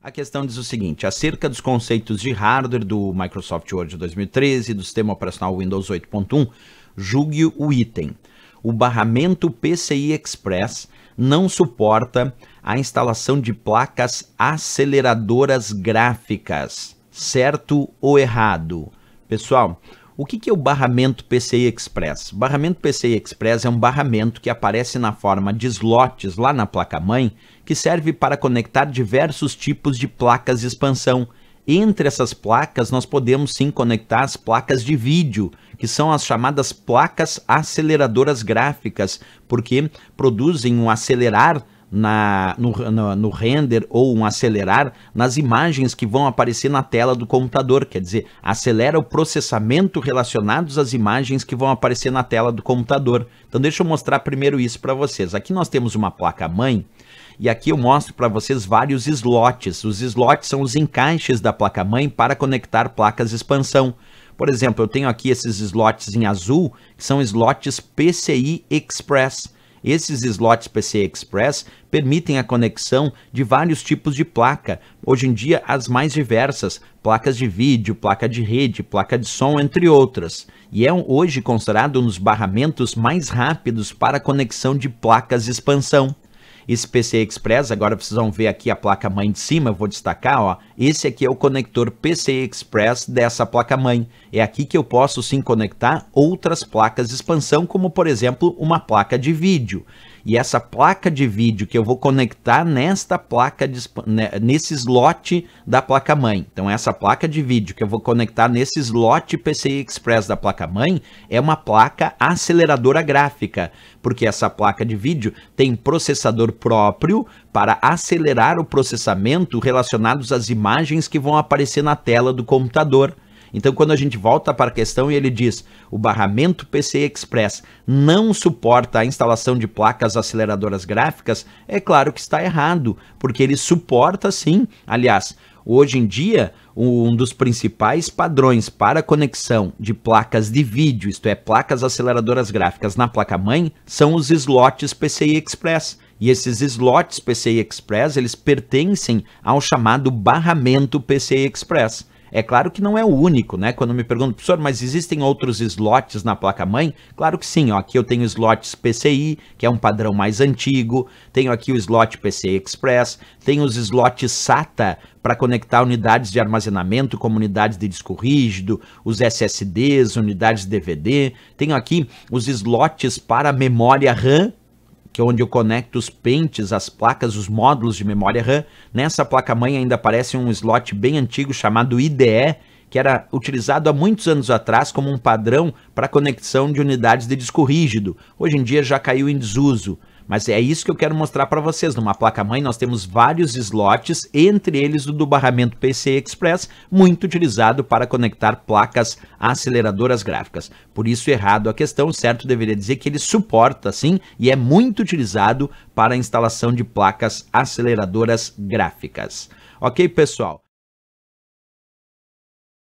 A questão diz o seguinte, acerca dos conceitos de hardware do Microsoft Word 2013 e do sistema operacional Windows 8.1, julgue o item. O barramento PCI Express não suporta a instalação de placas aceleradoras gráficas, certo ou errado? Pessoal, o que, que é o barramento PCI Express? Barramento PCI Express é um barramento que aparece na forma de slots lá na placa-mãe, que serve para conectar diversos tipos de placas de expansão. Entre essas placas, nós podemos sim conectar as placas de vídeo, que são as chamadas placas aceleradoras gráficas, porque produzem um acelerar na, no, no, no, render ou um acelerar nas imagens que vão aparecer na tela do computador, quer dizer, acelera o processamento relacionados às imagens que vão aparecer na tela do computador. Então deixa eu mostrar primeiro isso para vocês. Aqui nós temos uma placa mãe e aqui eu mostro para vocês vários slots. Os slots são os encaixes da placa mãe para conectar placas expansão. Por exemplo, eu tenho aqui esses slots em azul, que são slots PCI Express. Esses slots PCI Express permitem a conexão de vários tipos de placa, hoje em dia as mais diversas, placas de vídeo, placa de rede, placa de som, entre outras, e é hoje considerado um dos barramentos mais rápidos para a conexão de placas de expansão. Esse PCI Express, agora vocês vão ver aqui a placa mãe de cima, eu vou destacar, ó. Esse aqui é o conector PCI Express dessa placa mãe. É aqui que eu posso sim conectar outras placas de expansão, como por exemplo uma placa de vídeo. E essa placa de vídeo que eu vou conectar nesta placa, de, né, nesse slot da placa-mãe. Então essa placa de vídeo que eu vou conectar nesse slot PCI Express da placa-mãe é uma placa aceleradora gráfica, porque essa placa de vídeo tem processador próprio para acelerar o processamento relacionados às imagens que vão aparecer na tela do computador. Então, quando a gente volta para a questão e ele diz: o barramento PCI Express não suporta a instalação de placas aceleradoras gráficas, é claro que está errado, porque ele suporta sim. Aliás, Hoje em dia, um dos principais padrões para conexão de placas de vídeo, isto é, placas aceleradoras gráficas na placa-mãe, são os slots PCI Express. E esses slots PCI Express, eles pertencem ao chamado barramento PCI Express. É claro que não é o único, né? Quando me perguntam, professor, mas existem outros slots na placa-mãe? Claro que sim, ó, aqui eu tenho slots PCI, que é um padrão mais antigo, tenho aqui o slot PCI Express, tenho os slots SATA para conectar unidades de armazenamento, como unidades de disco rígido, os SSDs, unidades DVD, tenho aqui os slots para memória RAM, que é onde eu conecto os pentes, as placas, os módulos de memória RAM. Nessa placa-mãe ainda aparece um slot bem antigo chamado IDE, que era utilizado há muitos anos atrás como um padrão para conexão de unidades de disco rígido. Hoje em dia já caiu em desuso. Mas é isso que eu quero mostrar para vocês. Numa placa-mãe nós temos vários slots, entre eles o do barramento PCI Express, muito utilizado para conectar placas aceleradoras gráficas. Por isso errado a questão, certo? Deveria dizer que ele suporta sim e é muito utilizado para a instalação de placas aceleradoras gráficas. Ok, pessoal?